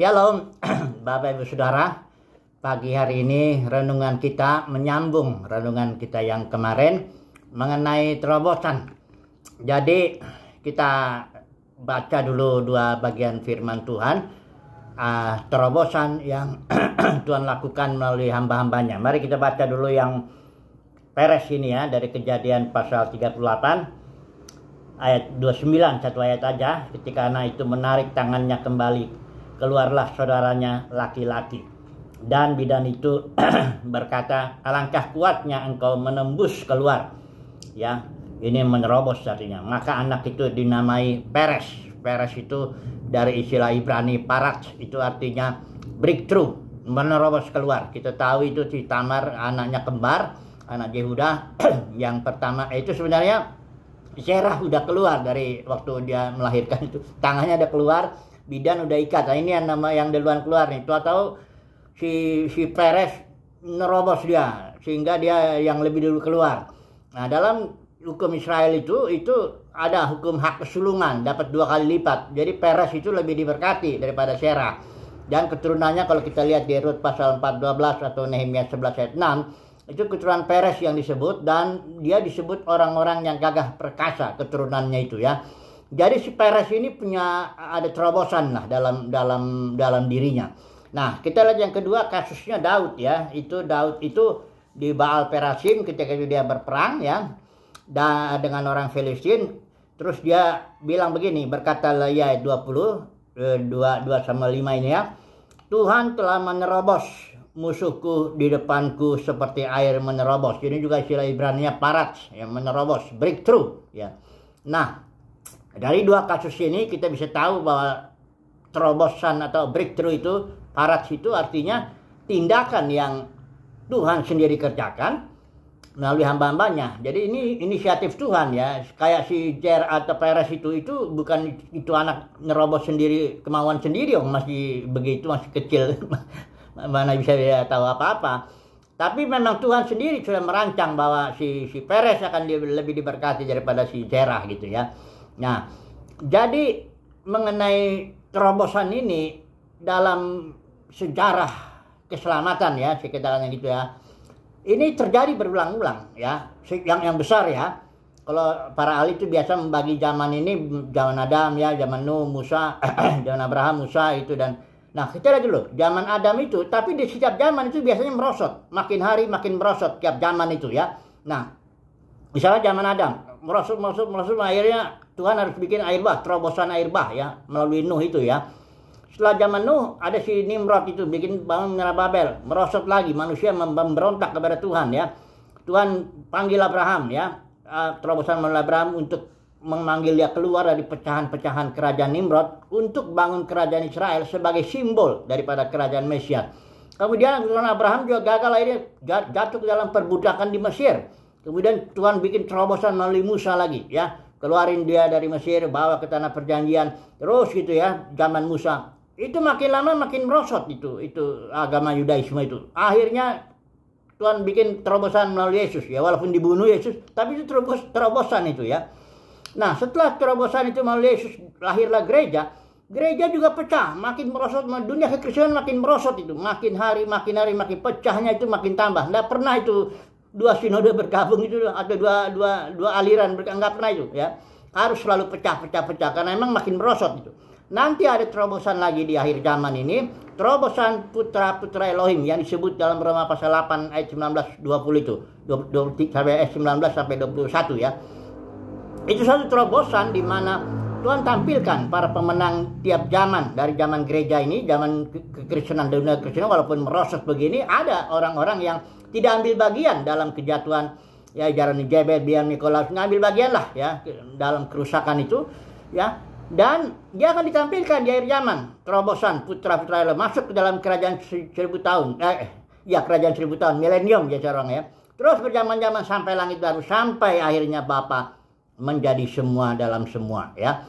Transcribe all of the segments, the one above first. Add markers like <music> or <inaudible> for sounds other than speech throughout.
Shalom, ya, <clears throat> Bapak Ibu Saudara. Pagi hari ini renungan kita menyambung renungan kita yang kemarin mengenai terobosan. Jadi kita baca dulu dua bagian firman Tuhan. Uh, terobosan yang <clears throat> Tuhan lakukan melalui hamba-hambanya. Mari kita baca dulu yang Peres ini ya dari kejadian pasal 38 ayat 29 satu ayat aja ketika anak itu menarik tangannya kembali keluarlah saudaranya laki-laki. Dan bidan itu <clears throat> berkata, alangkah kuatnya engkau menembus keluar. Ya, ini menerobos artinya. Maka anak itu dinamai Peres. Peres itu dari istilah Ibrani Parat itu artinya breakthrough, menerobos keluar. Kita tahu itu si Tamar anaknya kembar, anak Yehuda <clears throat> yang pertama eh, itu sebenarnya Serah udah keluar dari waktu dia melahirkan itu tangannya ada keluar bidan udah ikat nah ini yang nama yang duluan keluar nih Tua tahu si si Perez nerobos dia sehingga dia yang lebih dulu keluar nah dalam hukum Israel itu itu ada hukum hak kesulungan dapat dua kali lipat jadi Perez itu lebih diberkati daripada Serah dan keturunannya kalau kita lihat di Rut pasal 412 atau Nehemia 11 ayat 6 itu keturunan Peres yang disebut dan dia disebut orang-orang yang gagah perkasa keturunannya itu ya jadi si Perez ini punya ada terobosan lah dalam dalam dalam dirinya. Nah, kita lihat yang kedua kasusnya Daud ya. Itu Daud itu di Baal Perasim ketika dia berperang ya da, dengan orang Filistin terus dia bilang begini berkata ya 20 2 2 sama 5 ini ya. Tuhan telah menerobos musuhku di depanku seperti air menerobos. Ini juga istilah Ibrani-nya parat, yang menerobos, breakthrough ya. Nah, dari dua kasus ini kita bisa tahu bahwa terobosan atau breakthrough itu parat itu artinya tindakan yang Tuhan sendiri kerjakan melalui hamba-hambanya. Jadi ini inisiatif Tuhan ya. Kayak si Jer atau Peres itu itu bukan itu anak nerobos sendiri kemauan sendiri om oh, masih begitu masih kecil <laughs> mana bisa dia tahu apa-apa. Tapi memang Tuhan sendiri sudah merancang bahwa si si Peres akan lebih diberkati daripada si Jerah gitu ya. Nah, jadi mengenai terobosan ini dalam sejarah keselamatan ya, sekitarnya gitu ya. Ini terjadi berulang-ulang ya, yang yang besar ya. Kalau para ahli itu biasa membagi zaman ini zaman Adam ya, zaman Nuh, Musa, <clears throat> zaman Abraham, Musa itu dan Nah, kita lihat dulu, zaman Adam itu, tapi di setiap zaman itu biasanya merosot. Makin hari makin merosot tiap zaman itu ya. Nah, misalnya zaman Adam, merosot, merosot, merosot, akhirnya Tuhan harus bikin air bah, terobosan air bah ya, melalui Nuh itu ya. Setelah zaman Nuh, ada si Nimrod itu bikin bangun Menara Babel, merosot lagi manusia memberontak kepada Tuhan ya. Tuhan panggil Abraham ya, eh, terobosan melalui Abraham untuk memanggil dia keluar dari pecahan-pecahan kerajaan Nimrod untuk bangun kerajaan Israel sebagai simbol daripada kerajaan Mesias. Kemudian Tuhan Abraham juga gagal akhirnya jatuh ke dalam perbudakan di Mesir. Kemudian Tuhan bikin terobosan melalui Musa lagi ya keluarin dia dari Mesir, bawa ke tanah perjanjian, terus gitu ya, zaman Musa. Itu makin lama makin merosot itu, itu agama Yudaisme itu. Akhirnya Tuhan bikin terobosan melalui Yesus ya, walaupun dibunuh Yesus, tapi itu terobos, terobosan itu ya. Nah setelah terobosan itu melalui Yesus, lahirlah gereja. Gereja juga pecah, makin merosot, dunia kekristenan makin merosot itu. Makin hari, makin hari, makin pecahnya itu makin tambah. Nggak pernah itu dua sinode bergabung itu ada dua dua dua aliran berkanggap pernah itu ya harus selalu pecah pecah pecah karena memang makin merosot itu nanti ada terobosan lagi di akhir zaman ini terobosan putra putra Elohim yang disebut dalam Roma pasal 8 ayat 19 20 itu 20, sampai ayat 19 sampai 21 ya itu satu terobosan di mana Tuhan tampilkan para pemenang tiap zaman dari zaman gereja ini zaman kekristenan dunia Kristen walaupun merosot begini ada orang-orang yang tidak ambil bagian dalam kejatuhan ya jalan Jebet Bian Nikolaus ngambil bagian lah ya dalam kerusakan itu ya dan dia akan ditampilkan di akhir zaman terobosan putra putra Allah masuk ke dalam kerajaan seribu tahun eh, eh ya kerajaan seribu tahun milenium ya orang ya terus berjaman zaman sampai langit baru sampai akhirnya Bapak menjadi semua dalam semua ya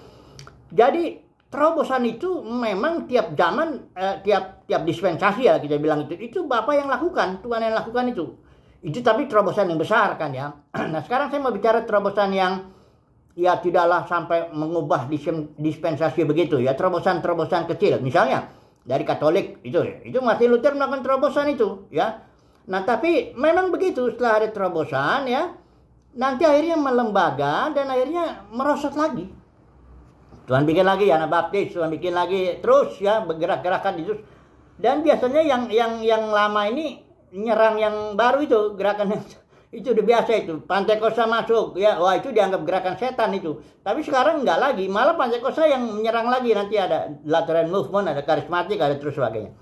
jadi terobosan itu memang tiap zaman eh, tiap tiap dispensasi ya kita bilang itu itu bapak yang lakukan Tuhan yang lakukan itu itu tapi terobosan yang besar kan ya <clears throat> nah sekarang saya mau bicara terobosan yang ya tidaklah sampai mengubah dispensasi begitu ya terobosan-terobosan kecil misalnya dari Katolik itu itu masih Luther melakukan terobosan itu ya nah tapi memang begitu setelah ada terobosan ya nanti akhirnya melembaga dan akhirnya merosot lagi Tuhan bikin lagi anak baptis, Tuhan bikin lagi terus ya bergerak-gerakan itu. Dan biasanya yang yang yang lama ini nyerang yang baru itu gerakan <laughs> itu udah biasa itu Pantekosta masuk ya wah itu dianggap gerakan setan itu tapi sekarang nggak lagi malah Pantekosta yang menyerang lagi nanti ada lateran movement ada karismatik ada terus sebagainya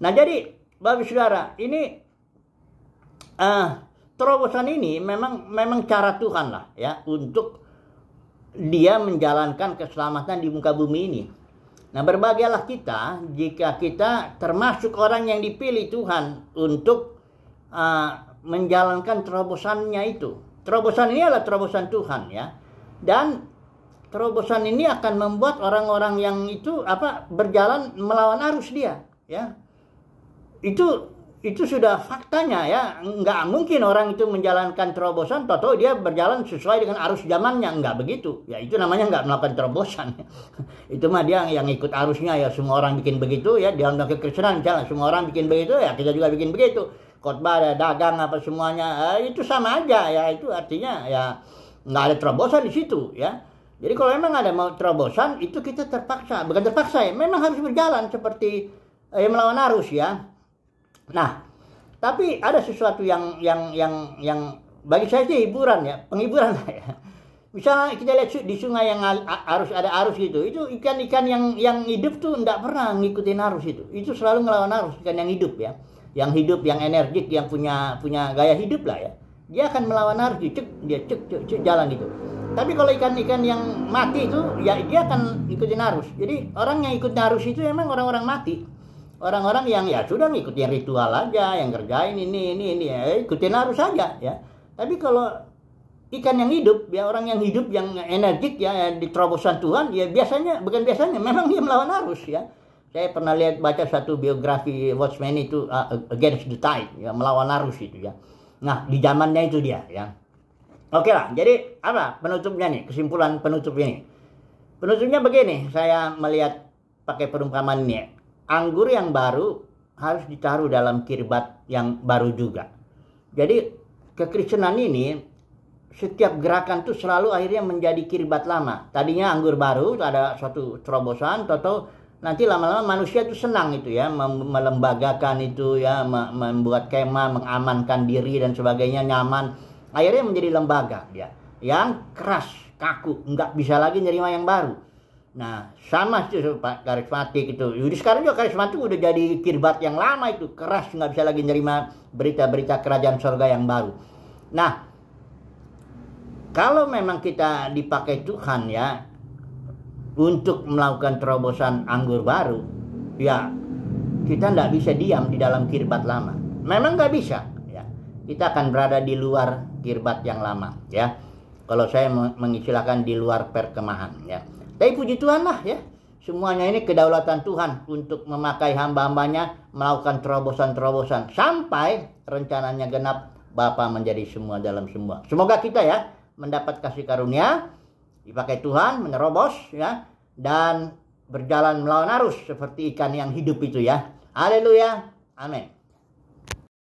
nah jadi bapak saudara ini uh, terobosan ini memang memang cara Tuhan lah ya untuk dia menjalankan keselamatan di muka bumi ini. Nah, berbahagialah kita jika kita termasuk orang yang dipilih Tuhan untuk uh, menjalankan terobosannya itu. Terobosan ini adalah terobosan Tuhan ya. Dan terobosan ini akan membuat orang-orang yang itu apa berjalan melawan arus dia ya. Itu itu sudah faktanya ya nggak mungkin orang itu menjalankan terobosan toto dia berjalan sesuai dengan arus zamannya nggak begitu ya itu namanya nggak melakukan terobosan <laughs> itu mah dia yang ikut arusnya ya semua orang bikin begitu ya dalam kekristenan jangan semua orang bikin begitu ya kita juga bikin begitu khotbah ya, dagang apa semuanya eh, itu sama aja ya itu artinya ya nggak ada terobosan di situ ya jadi kalau memang ada mau terobosan itu kita terpaksa bukan terpaksa ya memang harus berjalan seperti eh, melawan arus ya Nah, tapi ada sesuatu yang yang yang yang bagi saya sih hiburan ya, penghiburan lah ya. bisa kita lihat di sungai yang harus ada arus itu itu ikan-ikan yang yang hidup tuh tidak pernah ngikutin arus itu. Itu selalu ngelawan arus ikan yang hidup ya, yang hidup, yang energik, yang punya punya gaya hidup lah ya. Dia akan melawan arus, cek dia cek, cek, cek jalan gitu. Tapi kalau ikan-ikan yang mati itu ya dia akan ikutin arus. Jadi orang yang ikut arus itu emang orang-orang mati orang-orang yang ya sudah ngikutin ritual aja yang kerjain ini ini ini ya, ya ikutin harus saja ya tapi kalau ikan yang hidup ya orang yang hidup yang energik ya di terobosan Tuhan ya biasanya bukan biasanya memang dia melawan arus ya saya pernah lihat baca satu biografi Watchman itu uh, Against the Tide ya melawan arus itu ya nah di zamannya itu dia ya oke lah jadi apa penutupnya nih kesimpulan penutup ini penutupnya begini saya melihat pakai perumpamaan ini ya anggur yang baru harus ditaruh dalam kirbat yang baru juga. Jadi kekristenan ini setiap gerakan tuh selalu akhirnya menjadi kirbat lama. Tadinya anggur baru ada suatu terobosan, atau nanti lama-lama manusia itu senang itu ya melembagakan itu ya membuat kemah, mengamankan diri dan sebagainya nyaman. Akhirnya menjadi lembaga dia yang keras, kaku, nggak bisa lagi nerima yang baru. Nah, sama sih Pak karismatik itu. Jadi sekarang juga karismatik udah jadi kirbat yang lama itu, keras nggak bisa lagi nerima berita-berita kerajaan sorga yang baru. Nah, kalau memang kita dipakai Tuhan ya untuk melakukan terobosan anggur baru, ya kita nggak bisa diam di dalam kirbat lama. Memang nggak bisa. Ya. Kita akan berada di luar kirbat yang lama. Ya, kalau saya mengistilahkan di luar perkemahan. Ya tapi puji Tuhan lah ya. Semuanya ini kedaulatan Tuhan untuk memakai hamba-hambanya melakukan terobosan-terobosan sampai rencananya genap Bapa menjadi semua dalam semua. Semoga kita ya mendapat kasih karunia dipakai Tuhan menerobos ya dan berjalan melawan arus seperti ikan yang hidup itu ya. Haleluya. Amin.